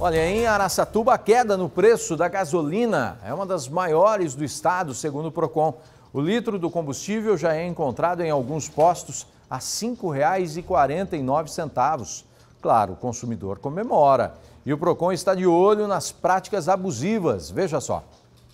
Olha, em Araçatuba, a queda no preço da gasolina é uma das maiores do estado, segundo o Procon. O litro do combustível já é encontrado em alguns postos a R$ 5,49. Claro, o consumidor comemora. E o Procon está de olho nas práticas abusivas. Veja só.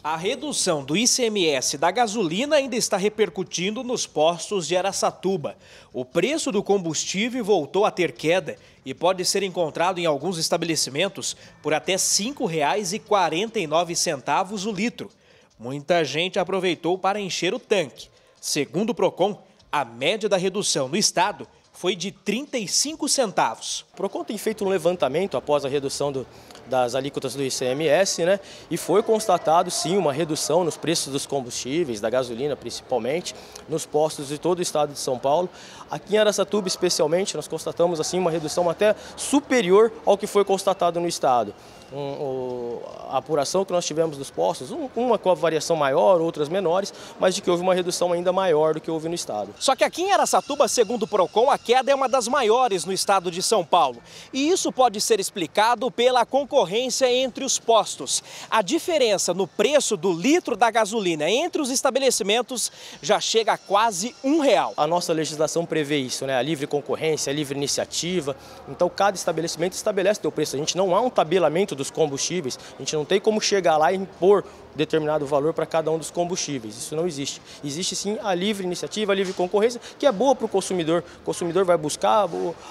A redução do ICMS da gasolina ainda está repercutindo nos postos de Aracatuba. O preço do combustível voltou a ter queda e pode ser encontrado em alguns estabelecimentos por até R$ 5,49 o litro. Muita gente aproveitou para encher o tanque. Segundo o Procon, a média da redução no estado foi de 35 centavos. O PROCON tem feito um levantamento após a redução do, das alíquotas do ICMS, né? E foi constatado sim uma redução nos preços dos combustíveis, da gasolina principalmente, nos postos de todo o estado de São Paulo. Aqui em Aracatuba especialmente, nós constatamos assim uma redução até superior ao que foi constatado no estado. Um, a apuração que nós tivemos dos postos, um, uma com a variação maior, outras menores, mas de que houve uma redução ainda maior do que houve no estado. Só que aqui em Aracatuba, segundo o Procon, a queda é uma das maiores no estado de São Paulo. E isso pode ser explicado pela concorrência entre os postos. A diferença no preço do litro da gasolina entre os estabelecimentos já chega a quase um real. A nossa legislação prevê isso, né? A livre concorrência, a livre iniciativa. Então cada estabelecimento estabelece o seu preço. A gente não há um tabelamento dos combustíveis. A gente não tem como chegar lá e impor determinado valor para cada um dos combustíveis. Isso não existe. Existe sim a livre iniciativa, a livre concorrência, que é boa para o consumidor. O consumidor vai buscar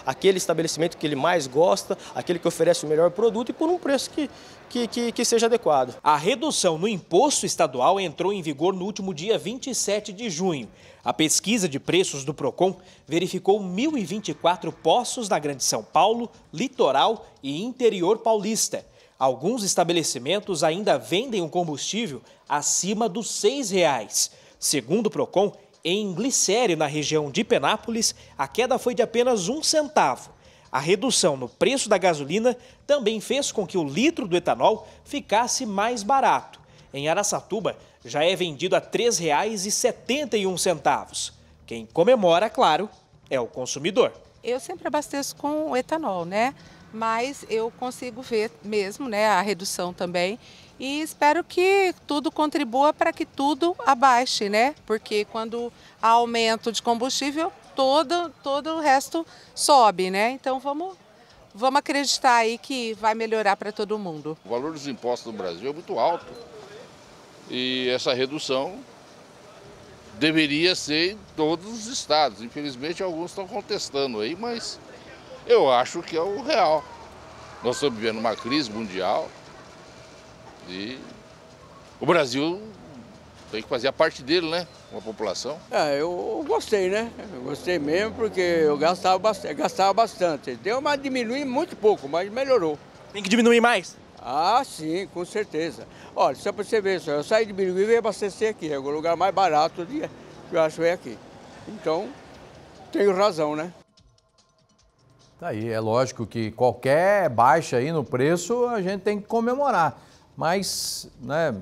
aquele estabelecimento que ele mais gosta, aquele que oferece o melhor produto e por um preço que, que, que, que seja adequado. A redução no imposto estadual entrou em vigor no último dia 27 de junho. A pesquisa de preços do Procon verificou 1.024 poços na Grande São Paulo, Litoral e Interior Paulista. Alguns estabelecimentos ainda vendem o combustível acima dos R$ 6,00. Segundo o Procon, em Glicério, na região de Penápolis, a queda foi de apenas um centavo. A redução no preço da gasolina também fez com que o litro do etanol ficasse mais barato. Em Araçatuba, já é vendido a R$ 3,71. Quem comemora, claro, é o consumidor. Eu sempre abasteço com etanol, né? mas eu consigo ver mesmo né, a redução também. E espero que tudo contribua para que tudo abaixe, né? Porque quando há aumento de combustível, todo, todo o resto sobe, né? Então vamos vamos acreditar aí que vai melhorar para todo mundo. O valor dos impostos no Brasil é muito alto. E essa redução deveria ser em todos os estados. Infelizmente, alguns estão contestando aí, mas eu acho que é o real. Nós estamos vivendo uma crise mundial e o Brasil tem que fazer a parte dele, né? Com a população. É, eu gostei, né? Eu gostei mesmo porque eu gastava bastante, gastava bastante. Deu uma diminuir muito pouco, mas melhorou. Tem que diminuir mais? Ah, sim, com certeza. Olha, só para você ver, só, eu saí de Birigui e vim abastecer aqui. É o lugar mais barato dia. que eu acho é aqui. Então, tenho razão, né? Tá aí, é lógico que qualquer baixa aí no preço a gente tem que comemorar, mas né,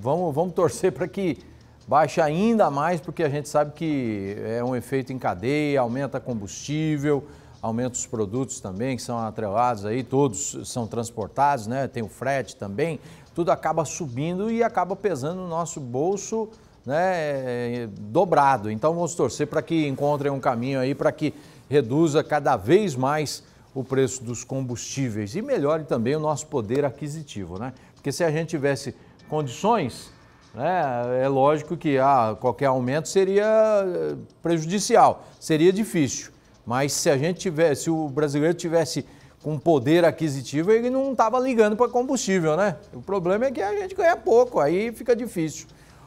vamos, vamos torcer para que baixe ainda mais, porque a gente sabe que é um efeito em cadeia, aumenta combustível, aumenta os produtos também que são atrelados aí, todos são transportados, né? Tem o frete também, tudo acaba subindo e acaba pesando no nosso bolso, né? Eh, eh, dobrado. Então vamos torcer para que encontrem um caminho aí para que reduza cada vez mais o preço dos combustíveis e melhore também o nosso poder aquisitivo, né? Porque se a gente tivesse condições, né, é lógico que ah, qualquer aumento seria eh, prejudicial, seria difícil. Mas se a gente tivesse, se o brasileiro tivesse com poder aquisitivo, ele não estava ligando para combustível, né? O problema é que a gente ganha pouco, aí fica difícil.